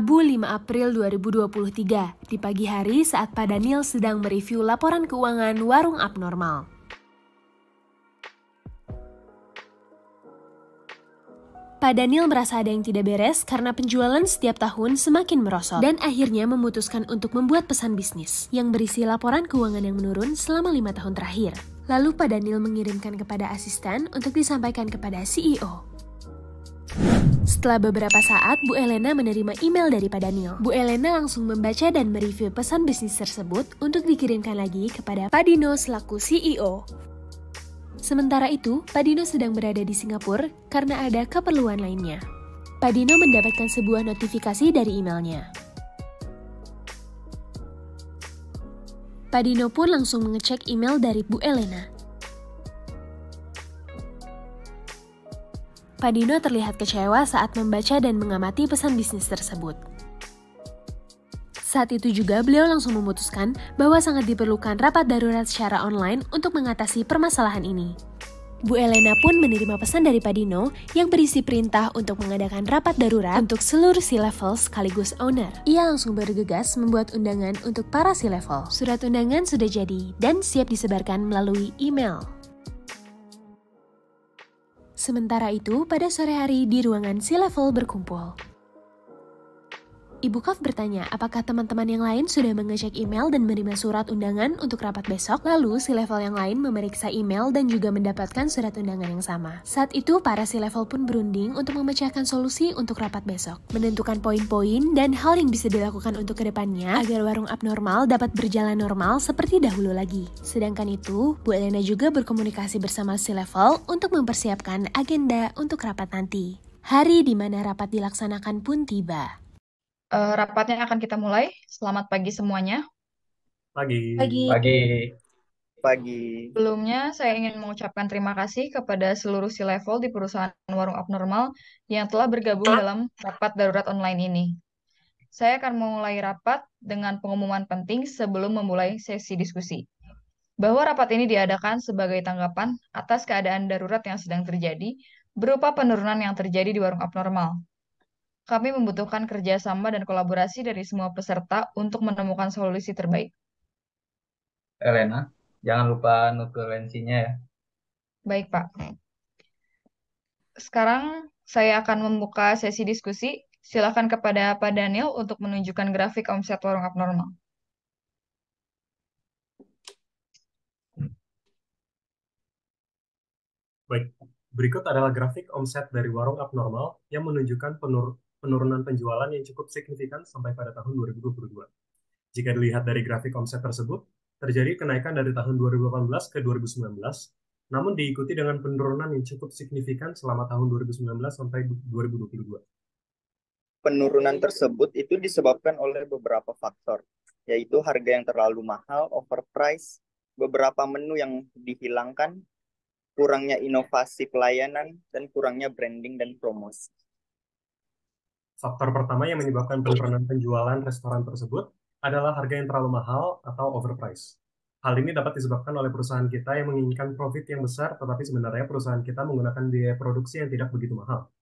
Rabu 5 April 2023, di pagi hari saat Pak Daniel sedang mereview laporan keuangan Warung Abnormal. Pak Daniel merasa ada yang tidak beres karena penjualan setiap tahun semakin merosot dan akhirnya memutuskan untuk membuat pesan bisnis yang berisi laporan keuangan yang menurun selama lima tahun terakhir. Lalu Pak Daniel mengirimkan kepada asisten untuk disampaikan kepada CEO. Setelah beberapa saat, Bu Elena menerima email dari Pak Daniel. Bu Elena langsung membaca dan mereview pesan bisnis tersebut untuk dikirimkan lagi kepada Pak Dino selaku CEO. Sementara itu, Pak Dino sedang berada di Singapura karena ada keperluan lainnya. Pak Dino mendapatkan sebuah notifikasi dari emailnya. Pak Dino pun langsung mengecek email dari Bu Elena Pak Dino terlihat kecewa saat membaca dan mengamati pesan bisnis tersebut. Saat itu juga beliau langsung memutuskan bahwa sangat diperlukan rapat darurat secara online untuk mengatasi permasalahan ini. Bu Elena pun menerima pesan dari Pak Dino yang berisi perintah untuk mengadakan rapat darurat untuk seluruh C-level sekaligus owner. Ia langsung bergegas membuat undangan untuk para C-level. Surat undangan sudah jadi dan siap disebarkan melalui email. Sementara itu, pada sore hari di ruangan C-Level berkumpul. Ibu Kaf bertanya, apakah teman-teman yang lain sudah mengecek email dan menerima surat undangan untuk rapat besok? Lalu, si level yang lain memeriksa email dan juga mendapatkan surat undangan yang sama. Saat itu, para si level pun berunding untuk memecahkan solusi untuk rapat besok, menentukan poin-poin dan hal yang bisa dilakukan untuk kedepannya agar warung abnormal dapat berjalan normal seperti dahulu lagi. Sedangkan itu, Bu Elena juga berkomunikasi bersama si level untuk mempersiapkan agenda untuk rapat nanti. Hari di mana rapat dilaksanakan pun tiba. Uh, rapatnya akan kita mulai. Selamat pagi semuanya. Pagi. Pagi. Pagi. Pagi. Sebelumnya, saya ingin mengucapkan terima kasih kepada seluruh si level di perusahaan Warung Abnormal yang telah bergabung dalam rapat darurat online ini. Saya akan memulai rapat dengan pengumuman penting sebelum memulai sesi diskusi bahwa rapat ini diadakan sebagai tanggapan atas keadaan darurat yang sedang terjadi berupa penurunan yang terjadi di warung abnormal kami membutuhkan kerjasama dan kolaborasi dari semua peserta untuk menemukan solusi terbaik. Elena, jangan lupa nukulensinya ya. Baik, Pak. Sekarang saya akan membuka sesi diskusi. Silakan kepada Pak Daniel untuk menunjukkan grafik omset warung abnormal. Baik, berikut adalah grafik omset dari warung abnormal yang menunjukkan penur penurunan penjualan yang cukup signifikan sampai pada tahun 2022. Jika dilihat dari grafik omset tersebut, terjadi kenaikan dari tahun 2018 ke 2019, namun diikuti dengan penurunan yang cukup signifikan selama tahun 2019 sampai 2022. Penurunan tersebut itu disebabkan oleh beberapa faktor, yaitu harga yang terlalu mahal, overprice, beberapa menu yang dihilangkan, kurangnya inovasi pelayanan, dan kurangnya branding dan promosi. Faktor pertama yang menyebabkan penurunan penjualan restoran tersebut adalah harga yang terlalu mahal atau overprice. Hal ini dapat disebabkan oleh perusahaan kita yang menginginkan profit yang besar, tetapi sebenarnya perusahaan kita menggunakan biaya produksi yang tidak begitu mahal.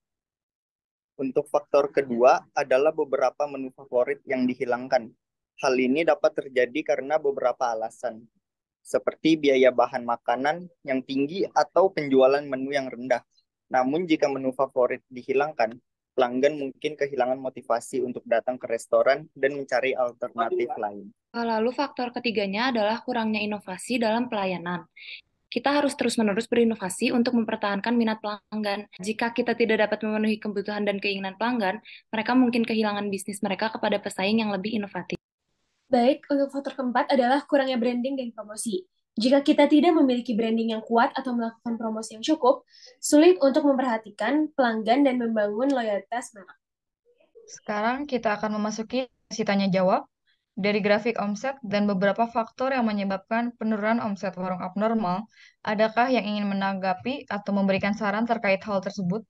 Untuk faktor kedua adalah beberapa menu favorit yang dihilangkan. Hal ini dapat terjadi karena beberapa alasan, seperti biaya bahan makanan yang tinggi atau penjualan menu yang rendah. Namun jika menu favorit dihilangkan, pelanggan mungkin kehilangan motivasi untuk datang ke restoran dan mencari alternatif lain. Ah, lalu faktor ketiganya adalah kurangnya inovasi dalam pelayanan. Kita harus terus-menerus berinovasi untuk mempertahankan minat pelanggan. Jika kita tidak dapat memenuhi kebutuhan dan keinginan pelanggan, mereka mungkin kehilangan bisnis mereka kepada pesaing yang lebih inovatif. Baik, untuk faktor keempat adalah kurangnya branding dan promosi. Jika kita tidak memiliki branding yang kuat atau melakukan promosi yang cukup, sulit untuk memperhatikan pelanggan dan membangun loyalitas merek. Sekarang kita akan memasuki si tanya jawab dari grafik omset dan beberapa faktor yang menyebabkan penurunan omset warung abnormal. Adakah yang ingin menanggapi atau memberikan saran terkait hal tersebut?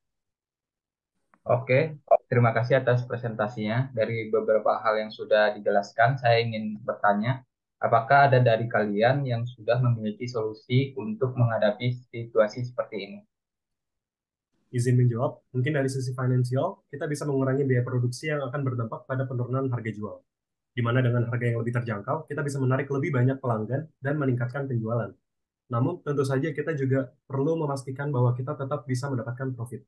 Oke, terima kasih atas presentasinya. Dari beberapa hal yang sudah dijelaskan, saya ingin bertanya, Apakah ada dari kalian yang sudah memiliki solusi untuk menghadapi situasi seperti ini? Izin menjawab, mungkin dari sisi finansial, kita bisa mengurangi biaya produksi yang akan berdampak pada penurunan harga jual. Di mana dengan harga yang lebih terjangkau, kita bisa menarik lebih banyak pelanggan dan meningkatkan penjualan. Namun, tentu saja kita juga perlu memastikan bahwa kita tetap bisa mendapatkan profit.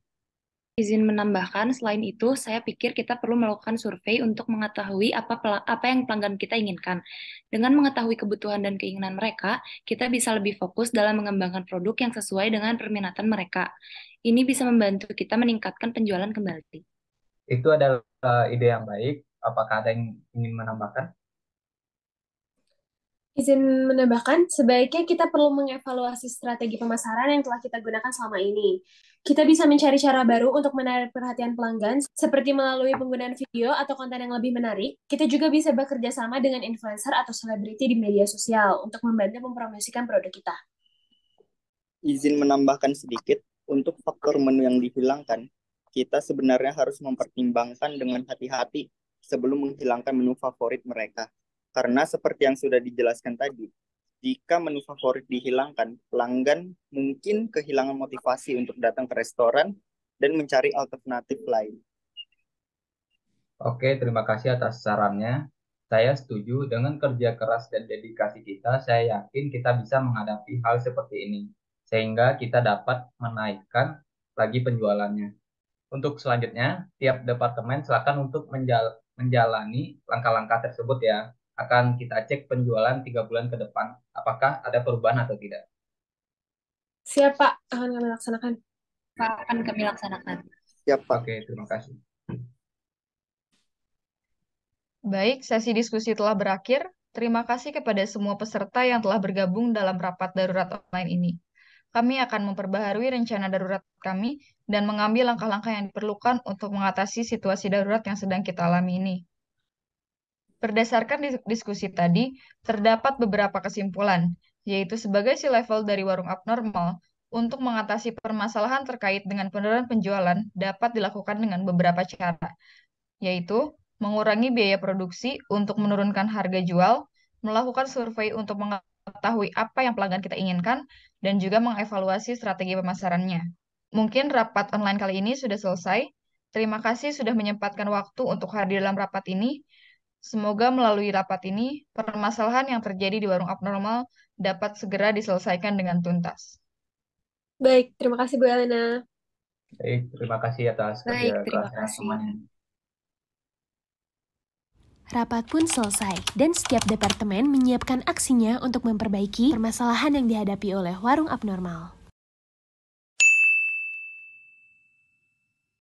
Izin menambahkan, selain itu, saya pikir kita perlu melakukan survei untuk mengetahui apa apa yang pelanggan kita inginkan. Dengan mengetahui kebutuhan dan keinginan mereka, kita bisa lebih fokus dalam mengembangkan produk yang sesuai dengan perminatan mereka. Ini bisa membantu kita meningkatkan penjualan kembali. Itu adalah ide yang baik. Apakah ada yang ingin menambahkan? Izin menambahkan, sebaiknya kita perlu mengevaluasi strategi pemasaran yang telah kita gunakan selama ini. Kita bisa mencari cara baru untuk menarik perhatian pelanggan, seperti melalui penggunaan video atau konten yang lebih menarik. Kita juga bisa bekerja sama dengan influencer atau selebriti di media sosial untuk membantu mempromosikan produk kita. Izin menambahkan sedikit, untuk faktor menu yang dihilangkan, kita sebenarnya harus mempertimbangkan dengan hati-hati sebelum menghilangkan menu favorit mereka karena seperti yang sudah dijelaskan tadi, jika menu favorit dihilangkan, pelanggan mungkin kehilangan motivasi untuk datang ke restoran dan mencari alternatif lain. Oke, terima kasih atas sarannya. Saya setuju dengan kerja keras dan dedikasi kita, saya yakin kita bisa menghadapi hal seperti ini, sehingga kita dapat menaikkan lagi penjualannya. Untuk selanjutnya, tiap departemen silakan untuk menjal menjalani langkah-langkah tersebut ya akan kita cek penjualan tiga bulan ke depan. Apakah ada perubahan atau tidak? Siap, Pak. Akan kami laksanakan. Pak, akan kami laksanakan. Siap, Pak. Oke, terima kasih. Baik, sesi diskusi telah berakhir. Terima kasih kepada semua peserta yang telah bergabung dalam rapat darurat online ini. Kami akan memperbaharui rencana darurat kami dan mengambil langkah-langkah yang diperlukan untuk mengatasi situasi darurat yang sedang kita alami ini. Berdasarkan diskusi tadi, terdapat beberapa kesimpulan, yaitu sebagai si level dari warung abnormal, untuk mengatasi permasalahan terkait dengan penurunan penjualan dapat dilakukan dengan beberapa cara, yaitu mengurangi biaya produksi untuk menurunkan harga jual, melakukan survei untuk mengetahui apa yang pelanggan kita inginkan, dan juga mengevaluasi strategi pemasarannya. Mungkin rapat online kali ini sudah selesai. Terima kasih sudah menyempatkan waktu untuk hadir dalam rapat ini. Semoga melalui rapat ini, permasalahan yang terjadi di warung abnormal dapat segera diselesaikan dengan tuntas. Baik, terima kasih Bu Elena. Baik, terima kasih atas Baik, terima kasih. semuanya. Rapat pun selesai, dan setiap departemen menyiapkan aksinya untuk memperbaiki permasalahan yang dihadapi oleh warung abnormal.